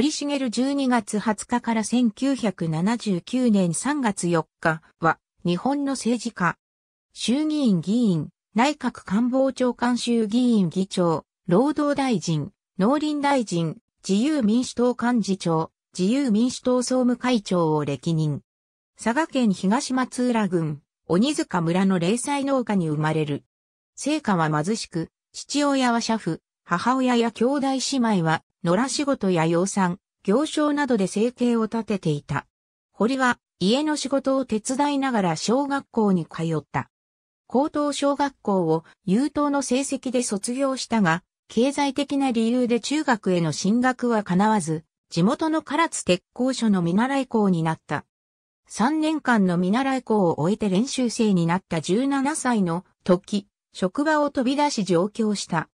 堀茂12月20日から1979年3月4日は日本の政治家、衆議院議員、内閣官房長官衆議院議長、労働大臣、農林大臣、自由民主党幹事長、自由民主党総務会長を歴任。佐賀県東松浦郡、鬼塚村の零細農家に生まれる。生家は貧しく、父親は社夫、母親や兄弟姉妹は野良仕事や養蚕、行商などで生計を立てていた。堀は家の仕事を手伝いながら小学校に通った。高等小学校を優等の成績で卒業したが、経済的な理由で中学への進学は叶わず、地元の唐津鉄工所の見習い校になった。3年間の見習い校を終えて練習生になった17歳の時、職場を飛び出し上京した。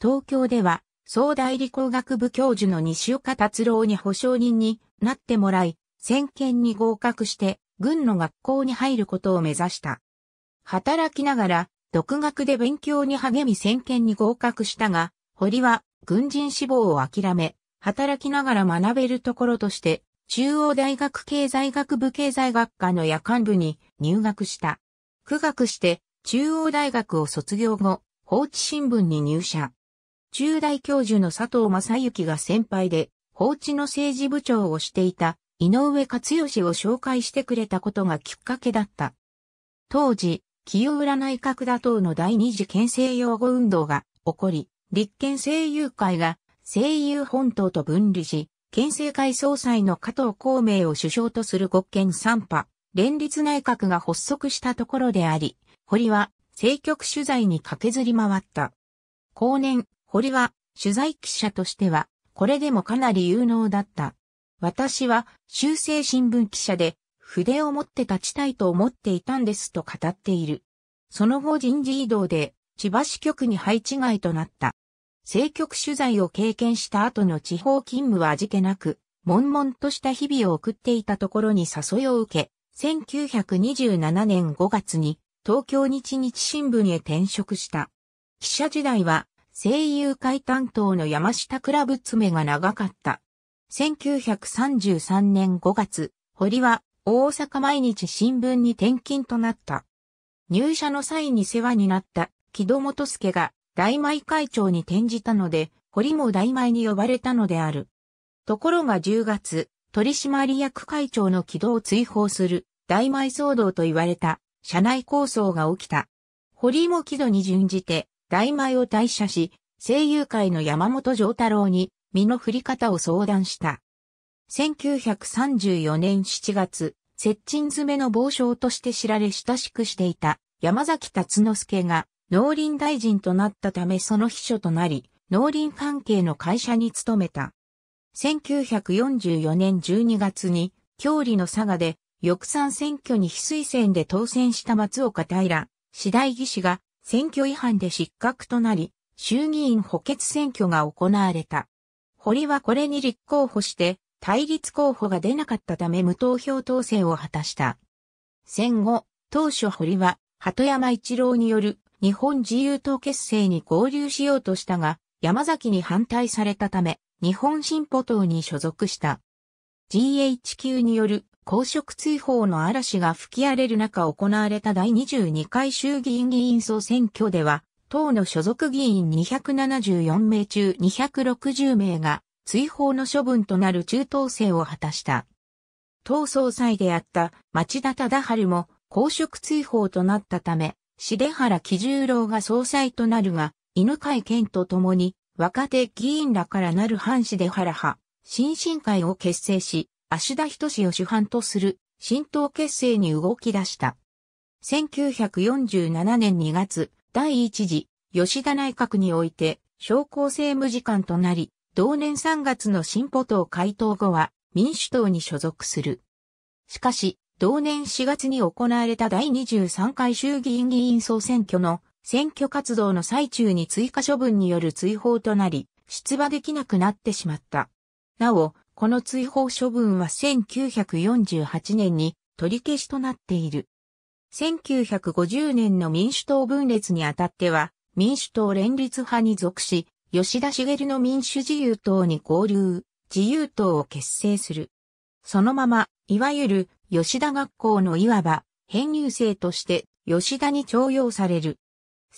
東京では総代理工学部教授の西岡達郎に保証人になってもらい、先見に合格して、軍の学校に入ることを目指した。働きながら、独学で勉強に励み先見に合格したが、堀は軍人志望を諦め、働きながら学べるところとして、中央大学経済学部経済学科の夜間部に入学した。苦学して、中央大学を卒業後、放置新聞に入社。中大教授の佐藤正幸が先輩で、法治の政治部長をしていた井上克義を紹介してくれたことがきっかけだった。当時、清浦内閣打倒の第二次県政擁護運動が起こり、立憲政友会が政友本党と分離し、県政会総裁の加藤孔明を首相とする国権三派、連立内閣が発足したところであり、堀は政局取材に駆けずり回った。後年、堀は、取材記者としては、これでもかなり有能だった。私は、修正新聞記者で、筆を持って立ちたいと思っていたんですと語っている。その後人事異動で、千葉支局に配置外となった。政局取材を経験した後の地方勤務は味気なく、悶々とした日々を送っていたところに誘いを受け、1927年5月に東京日日新聞へ転職した。記者時代は声優会担当の山下クラブ爪が長かった。1933年5月、堀は大阪毎日新聞に転勤となった。入社の際に世話になった木戸元助が大米会長に転じたので、堀も大米に呼ばれたのである。ところが10月、取締役会長の木戸を追放する大米騒動と言われた社内構想が起きた。堀も木戸に準じて大前を退社し、声優界の山本丈太郎に身の振り方を相談した。1934年7月、接近詰めの傍将として知られ親しくしていた山崎達之助が農林大臣となったためその秘書となり、農林関係の会社に勤めた。1944年12月に、郷里の佐賀で、翼賛選挙に非推薦で当選した松岡平、次第義士が選挙違反で失格となり、衆議院補欠選挙が行われた。堀はこれに立候補して、対立候補が出なかったため無投票当選を果たした。戦後、当初堀は、鳩山一郎による日本自由党結成に合流しようとしたが、山崎に反対されたため、日本進歩党に所属した。GHQ による公職追放の嵐が吹き荒れる中行われた第22回衆議院議員総選挙では、党の所属議員274名中260名が追放の処分となる中等生を果たした。党総裁であった町田忠春も公職追放となったため、出原喜十郎が総裁となるが、犬飼健と共に若手議員らからなる藩士で原派、新進会を結成し、足田人志を主犯とする新党結成に動き出した。1947年2月、第一次吉田内閣において商工政務次官となり、同年3月の新歩党回答後は民主党に所属する。しかし、同年4月に行われた第23回衆議院議員総選挙の選挙活動の最中に追加処分による追放となり、出馬できなくなってしまった。なお、この追放処分は1948年に取り消しとなっている。1950年の民主党分裂にあたっては、民主党連立派に属し、吉田茂の民主自由党に合流、自由党を結成する。そのまま、いわゆる吉田学校のいわば編入生として吉田に徴用される。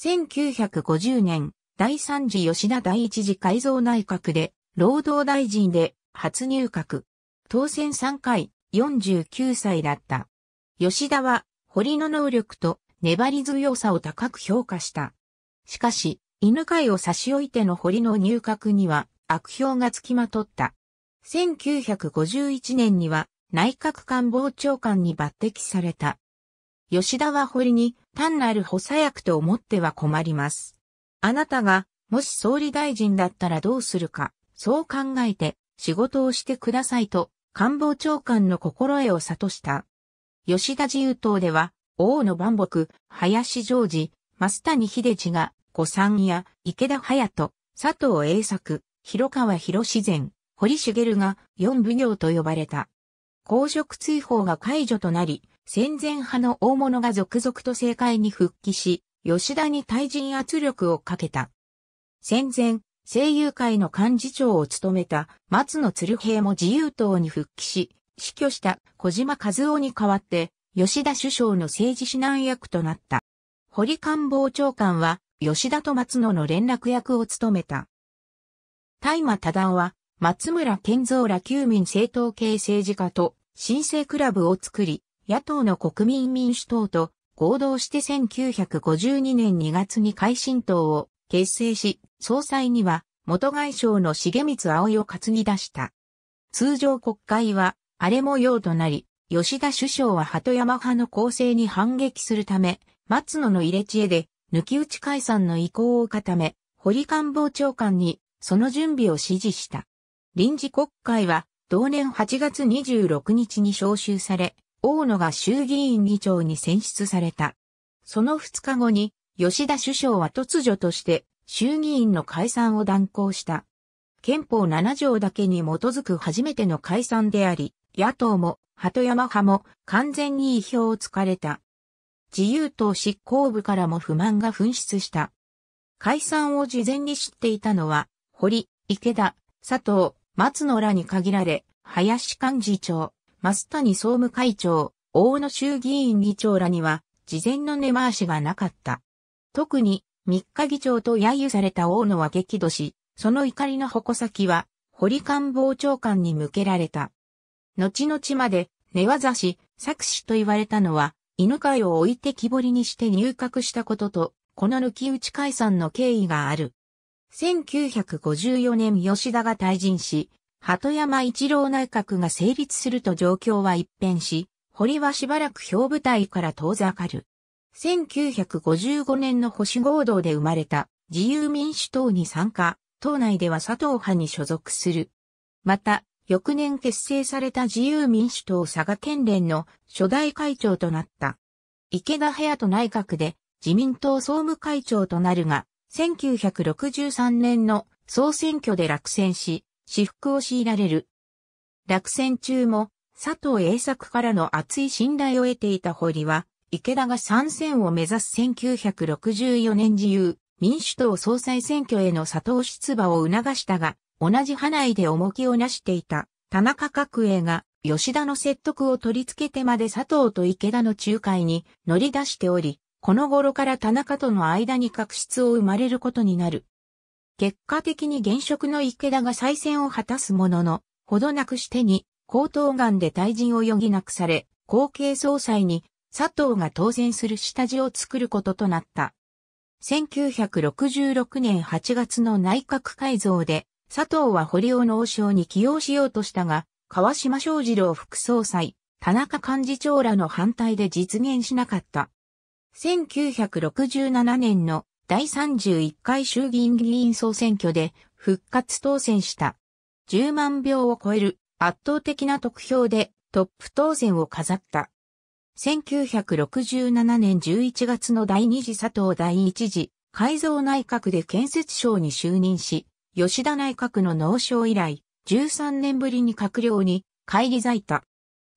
1950年、第3次吉田第一次改造内閣で、労働大臣で初入閣。当選3回、49歳だった。吉田は、堀の能力と粘り強さを高く評価した。しかし、犬飼を差し置いての堀の入閣には悪評がつきまとった。1951年には内閣官房長官に抜擢された。吉田は堀に単なる補佐役と思っては困ります。あなたがもし総理大臣だったらどうするか、そう考えて仕事をしてくださいと官房長官の心得を悟した。吉田自由党では、王の万木、林常時、増谷秀治が、古参や池田隼人、佐藤栄作、広川博自然、堀茂が四奉行と呼ばれた。公職追放が解除となり、戦前派の大物が続々と政界に復帰し、吉田に対人圧力をかけた。戦前、声優会の幹事長を務めた松野鶴平も自由党に復帰し、死去した小島和夫に代わって、吉田首相の政治指南役となった。堀官房長官は、吉田と松野の連絡役を務めた。大麻多段は、松村健三ら旧民政党系政治家と、新生クラブを作り、野党の国民民主党と合同して1952年2月に改新党を結成し、総裁には元外相の重光葵を担ぎ出した。通常国会は荒れ模様となり、吉田首相は鳩山派の構成に反撃するため、松野の入れ知恵で抜き打ち解散の意向を固め、堀官房長官にその準備を指示した。臨時国会は同年8月26日に召集され、大野が衆議院議長に選出された。その2日後に吉田首相は突如として衆議院の解散を断行した。憲法7条だけに基づく初めての解散であり、野党も鳩山派も完全に意表をつかれた。自由党執行部からも不満が噴出した。解散を事前に知っていたのは、堀、池田、佐藤、松野らに限られ、林幹事長、増谷総務会長、大野衆議院議長らには、事前の根回しがなかった。特に、三日議長と揶揄された大野は激怒し、その怒りの矛先は、堀官房長官に向けられた。後々まで、寝技師、作詞と言われたのは、犬飼を置いて木彫りにして入閣したことと、この抜き打ち解散の経緯がある。1954年吉田が退陣し、鳩山一郎内閣が成立すると状況は一変し、堀はしばらく表舞台から遠ざかる。1955年の保守合同で生まれた自由民主党に参加、党内では佐藤派に所属する。また、翌年結成された自由民主党佐賀県連の初代会長となった。池田隼人内閣で自民党総務会長となるが、1963年の総選挙で落選し、私服を強いられる。落選中も佐藤栄作からの厚い信頼を得ていた堀は、池田が参戦を目指す1964年自由、民主党総裁選挙への佐藤出馬を促したが、同じ派内で重きをなしていた田中角栄が吉田の説得を取り付けてまで佐藤と池田の仲介に乗り出しており、この頃から田中との間に確執を生まれることになる。結果的に現職の池田が再選を果たすものの、ほどなくしてに、高頭眼で退陣を余儀なくされ、後継総裁に佐藤が当選する下地を作ることとなった。1966年8月の内閣改造で、佐藤は堀尾の王将に起用しようとしたが、川島昌次郎副総裁、田中幹事長らの反対で実現しなかった。1967年の第31回衆議院議員総選挙で復活当選した。10万票を超える圧倒的な得票でトップ当選を飾った。1967年11月の第二次佐藤第一次改造内閣で建設省に就任し、吉田内閣の農省以来、13年ぶりに閣僚に帰り咲いた。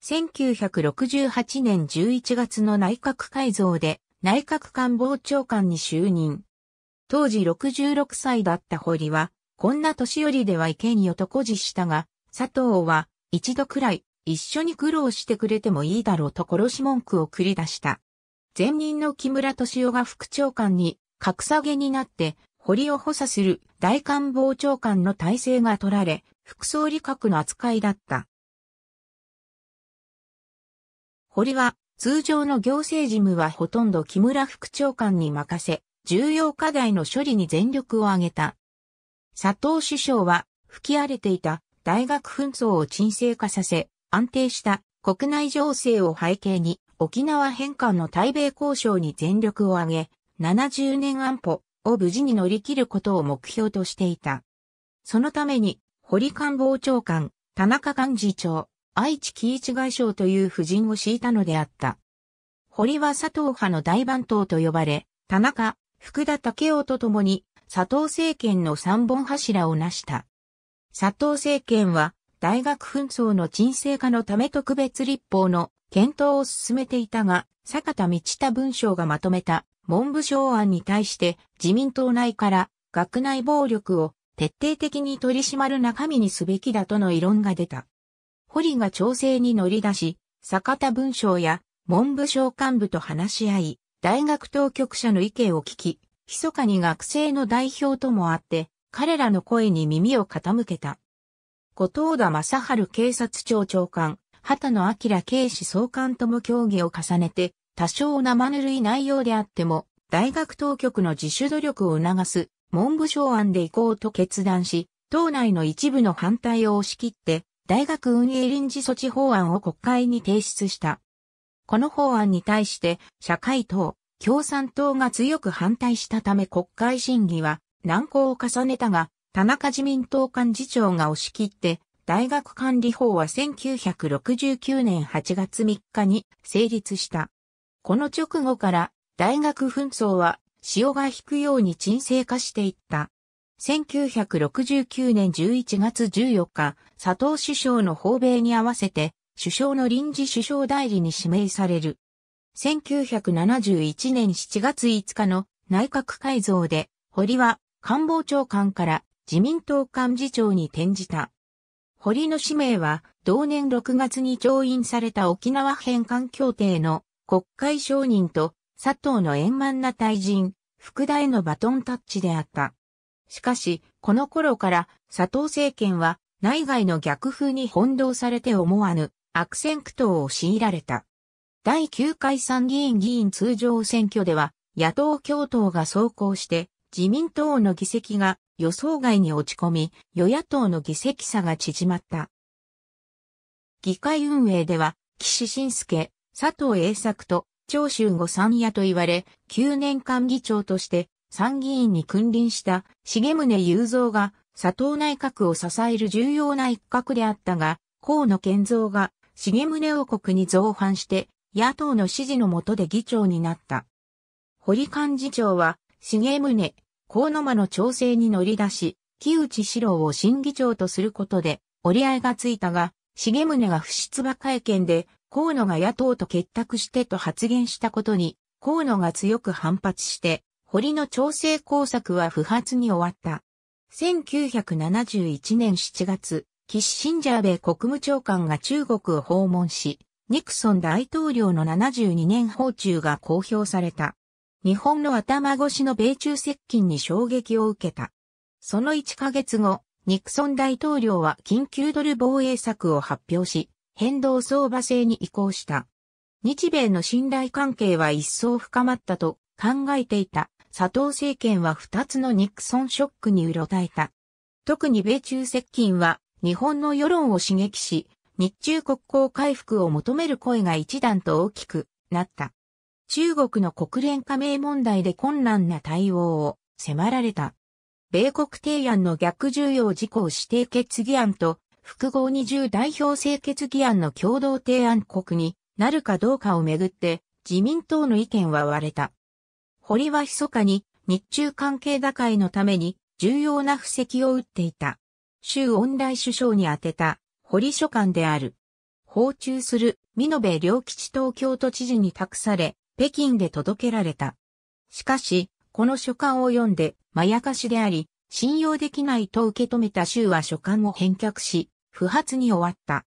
1968年11月の内閣改造で内閣官房長官に就任。当時66歳だった堀は、こんな年寄りではいけによと誇示したが、佐藤は一度くらい一緒に苦労してくれてもいいだろうと殺し文句を繰り出した。前任の木村敏夫が副長官に格下げになって堀を補佐する大官房長官の体制が取られ、副総理格の扱いだった。堀は通常の行政事務はほとんど木村副長官に任せ、重要課題の処理に全力を挙げた。佐藤首相は吹き荒れていた大学紛争を沈静化させ、安定した国内情勢を背景に沖縄返還の対米交渉に全力を挙げ、70年安保を無事に乗り切ることを目標としていた。そのために、堀官房長官、田中幹事長、愛知喜一外相という夫人を敷いたのであった。堀は佐藤派の大番頭と呼ばれ、田中、福田武雄と共に、佐藤政権の三本柱を成した。佐藤政権は、大学紛争の沈静化のため特別立法の検討を進めていたが、坂田道田文章がまとめた文部省案に対して自民党内から学内暴力を徹底的に取り締まる中身にすべきだとの異論が出た。堀が調整に乗り出し、坂田文章や文部省幹部と話し合い、大学当局者の意見を聞き、密かに学生の代表ともあって、彼らの声に耳を傾けた。後藤田正春警察庁長官、畑野明警視総監とも協議を重ねて、多少生ぬるい内容であっても、大学当局の自主努力を促す文部省案で行こうと決断し、党内の一部の反対を押し切って、大学運営臨時措置法案を国会に提出した。この法案に対して、社会党、共産党が強く反対したため国会審議は難航を重ねたが、田中自民党幹事長が押し切って、大学管理法は1969年8月3日に成立した。この直後から大学紛争は潮が引くように沈静化していった。1969年11月14日、佐藤首相の訪米に合わせて、首相の臨時首相代理に指名される。1971年7月5日の内閣改造で、堀は官房長官から自民党幹事長に転じた。堀の氏名は、同年6月に調印された沖縄返還協定の国会承認と佐藤の円満な退陣、福田へのバトンタッチであった。しかし、この頃から佐藤政権は内外の逆風に翻弄されて思わぬ悪戦苦闘を強いられた。第9回参議院議員通常選挙では野党共闘が走行して自民党の議席が予想外に落ち込み、与野党の議席差が縮まった。議会運営では、岸信介、佐藤栄作と長州後三夜と言われ、9年間議長として参議院に君臨した重宗雄三が佐藤内閣を支える重要な一角であったが、河野健三が重宗王国に造反して野党の支持のもとで議長になった。堀幹事長は重宗、河野間の調整に乗り出し、木内史郎を審議長とすることで折り合いがついたが、重宗が不出馬会見で河野が野党と結託してと発言したことに、河野が強く反発して、堀の調整工作は不発に終わった。1971年7月、キッシンジャー米国務長官が中国を訪問し、ニクソン大統領の72年訪中が公表された。日本の頭越しの米中接近に衝撃を受けた。その1ヶ月後、ニクソン大統領は緊急ドル防衛策を発表し、変動相場制に移行した。日米の信頼関係は一層深まったと考えていた佐藤政権は2つのニクソンショックにうろたえた。特に米中接近は日本の世論を刺激し、日中国交回復を求める声が一段と大きくなった。中国の国連加盟問題で困難な対応を迫られた。米国提案の逆重要事項指定決議案と複合20代表制決議案の共同提案国になるかどうかをめぐって自民党の意見は割れた。堀は密かに日中関係打開のために重要な布石を打っていた。州恩来首相に宛てた堀書簡である。訪中する美濃部良吉東京都知事に託され、北京で届けられた。しかし、この書簡を読んで、まやかしであり、信用できないと受け止めた州は書簡を返却し、不発に終わった。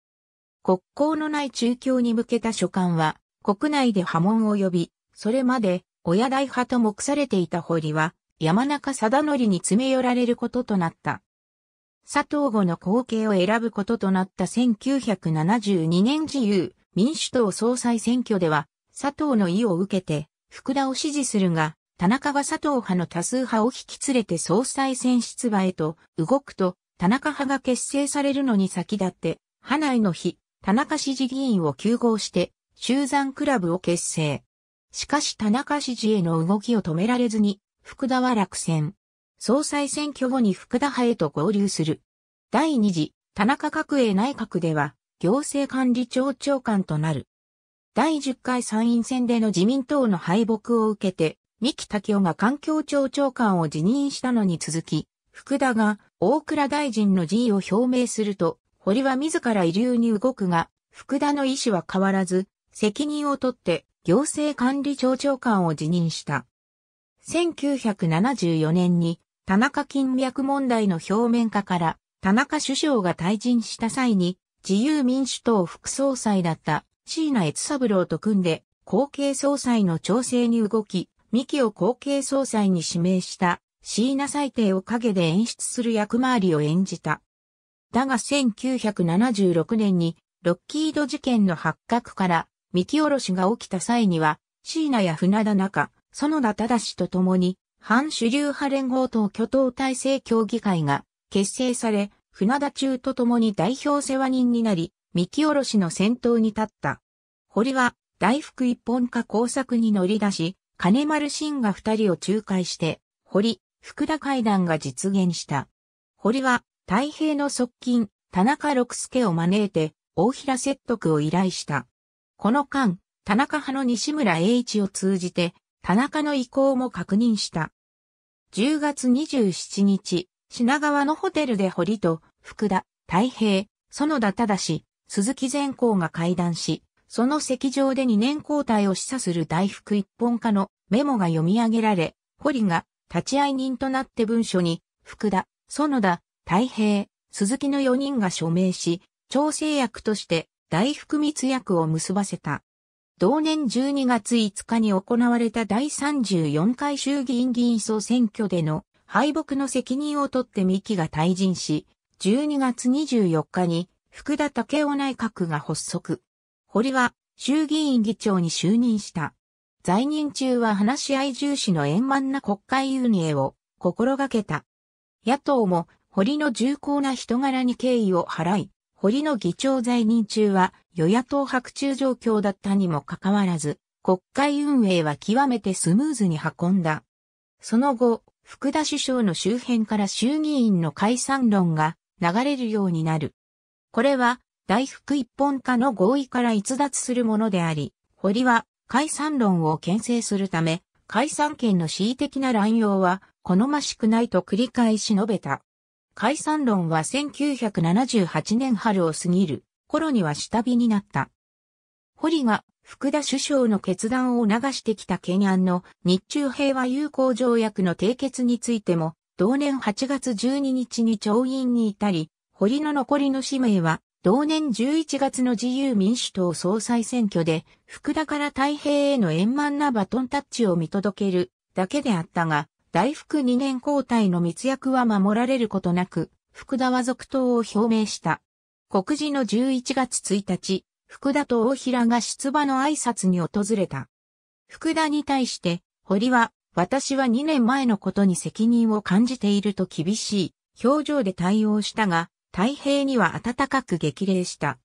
国交のない中共に向けた書簡は、国内で波紋を呼び、それまで、親大派と目されていた堀は、山中貞則に詰め寄られることとなった。佐藤後の後継を選ぶこととなった1972年自由民主党総裁選挙では、佐藤の意を受けて、福田を支持するが、田中は佐藤派の多数派を引き連れて総裁選出馬へと動くと、田中派が結成されるのに先立って、派内の日、田中支持議員を休合して、集山クラブを結成。しかし田中支持への動きを止められずに、福田は落選。総裁選挙後に福田派へと合流する。第二次、田中角栄内閣では、行政管理庁長官となる。第10回参院選での自民党の敗北を受けて、三木武夫が環境庁長官を辞任したのに続き、福田が大倉大臣の辞意を表明すると、堀は自ら遺留に動くが、福田の意思は変わらず、責任を取って行政管理庁長官を辞任した。1974年に田中金脈問題の表面化から田中首相が退陣した際に自由民主党副総裁だった椎名悦三郎と組んで、後継総裁の調整に動き、三木を後継総裁に指名した椎名最低を陰で演出する役回りを演じた。だが1976年にロッキード事件の発覚から三木おろしが起きた際には、椎名や船田中、園田忠と共に、反主流派連合党挙党体制協議会が結成され、船田中と共に代表世話人になり、三木おろしの先頭に立った。堀は、大福一本化工作に乗り出し、金丸信が二人を仲介して、堀、福田会談が実現した。堀は、太平の側近、田中六助を招いて、大平説得を依頼した。この間、田中派の西村栄一を通じて、田中の意向も確認した。10月27日、品川のホテルで堀と、福田、太平、園田忠、鈴木善光が会談し、その席上で2年交代を示唆する大福一本化のメモが読み上げられ、堀が立会人となって文書に、福田、園田、太平、鈴木の4人が署名し、調整役として大福密約を結ばせた。同年12月5日に行われた第34回衆議院議員総選挙での敗北の責任を取って三木が退陣し、12月24日に福田武雄内閣が発足。堀は衆議院議長に就任した。在任中は話し合い重視の円満な国会運営を心がけた。野党も堀の重厚な人柄に敬意を払い、堀の議長在任中は与野党白昼状況だったにもかかわらず、国会運営は極めてスムーズに運んだ。その後、福田首相の周辺から衆議院の解散論が流れるようになる。これは、大福一本化の合意から逸脱するものであり、堀は解散論を牽制するため、解散権の恣意的な乱用は好ましくないと繰り返し述べた。解散論は1978年春を過ぎる頃には下火になった。堀が福田首相の決断を促してきた懸案の日中平和友好条約の締結についても、同年8月12日に調印に至り、堀の残りの氏名は、同年11月の自由民主党総裁選挙で、福田から太平への円満なバトンタッチを見届けるだけであったが、大福2年交代の密約は守られることなく、福田は続投を表明した。告示の11月1日、福田と大平が出馬の挨拶に訪れた。福田に対して、堀は、私は2年前のことに責任を感じていると厳しい表情で対応したが、太平には暖かく激励した。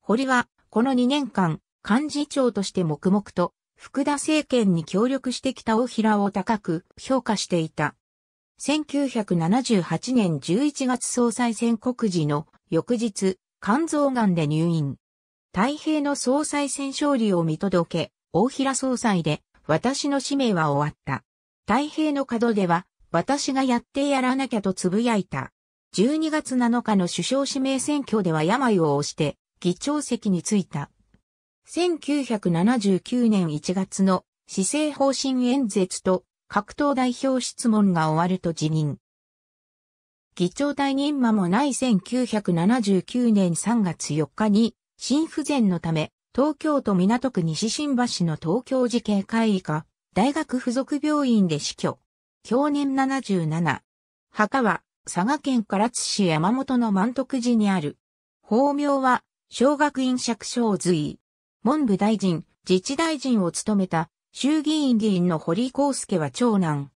堀は、この2年間、幹事長として黙々と、福田政権に協力してきた大平を高く評価していた。1978年11月総裁選告示の翌日、肝臓癌で入院。太平の総裁選勝利を見届け、大平総裁で、私の使命は終わった。太平の門では、私がやってやらなきゃと呟いた。12月7日の首相指名選挙では病を押して議長席に就いた。1979年1月の施政方針演説と各党代表質問が終わると辞任。議長退任間もない1979年3月4日に心不全のため東京都港区西新橋の東京事件会議か大学附属病院で死去。去年77。墓は佐賀県唐津市山本の満徳寺にある。法名は、小学院釈小随。文部大臣、自治大臣を務めた、衆議院議員の堀康介は長男。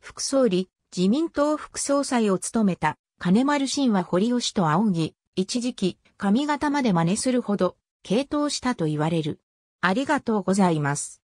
副総理、自民党副総裁を務めた、金丸信は堀吉と仰ぎ、一時期、髪型まで真似するほど、傾倒したと言われる。ありがとうございます。